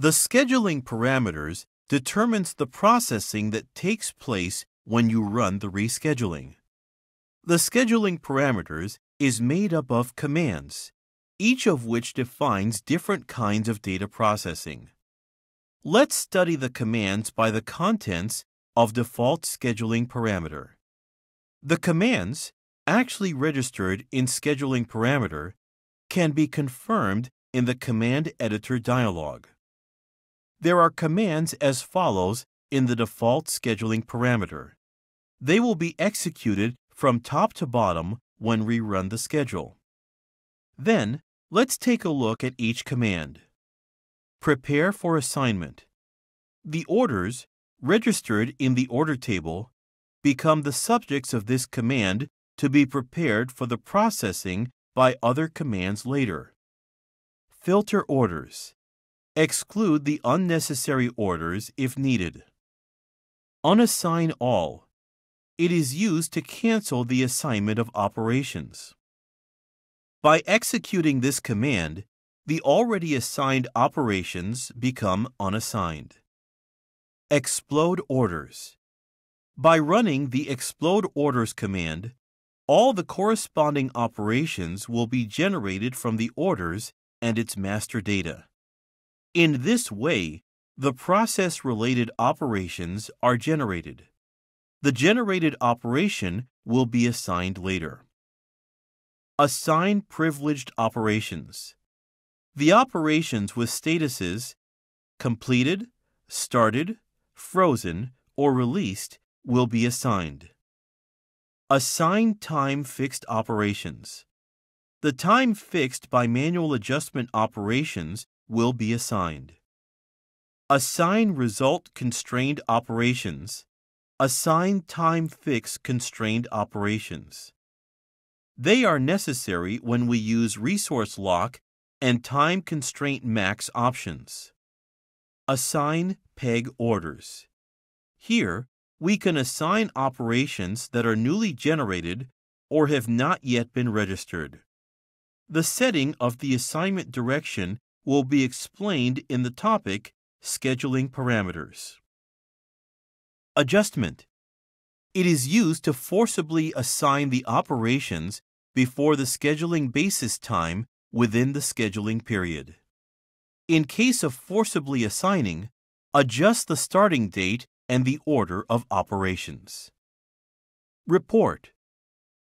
The scheduling parameters determines the processing that takes place when you run the rescheduling. The scheduling parameters is made up of commands, each of which defines different kinds of data processing. Let's study the commands by the contents of default scheduling parameter. The commands, actually registered in scheduling parameter, can be confirmed in the command editor dialog. There are commands as follows in the default scheduling parameter. They will be executed from top to bottom when we run the schedule. Then, let's take a look at each command. Prepare for assignment. The orders, registered in the order table, become the subjects of this command to be prepared for the processing by other commands later. Filter orders. Exclude the unnecessary orders if needed. Unassign all. It is used to cancel the assignment of operations. By executing this command, the already assigned operations become unassigned. Explode orders. By running the explode orders command, all the corresponding operations will be generated from the orders and its master data. In this way, the process-related operations are generated. The generated operation will be assigned later. Assign privileged operations. The operations with statuses completed, started, frozen, or released will be assigned. Assign time-fixed operations. The time fixed by manual adjustment operations will be assigned. Assign result constrained operations. Assign time fix constrained operations. They are necessary when we use resource lock and time constraint max options. Assign peg orders. Here, we can assign operations that are newly generated or have not yet been registered. The setting of the assignment direction will be explained in the topic Scheduling Parameters. Adjustment It is used to forcibly assign the operations before the scheduling basis time within the scheduling period. In case of forcibly assigning, adjust the starting date and the order of operations. Report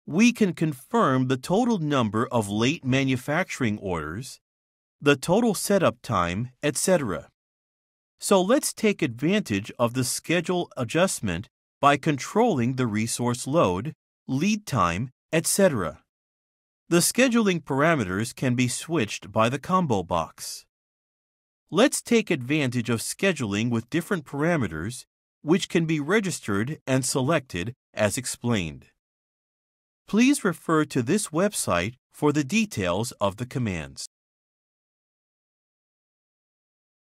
We can confirm the total number of late manufacturing orders the total setup time, etc. So let's take advantage of the schedule adjustment by controlling the resource load, lead time, etc. The scheduling parameters can be switched by the combo box. Let's take advantage of scheduling with different parameters which can be registered and selected as explained. Please refer to this website for the details of the commands.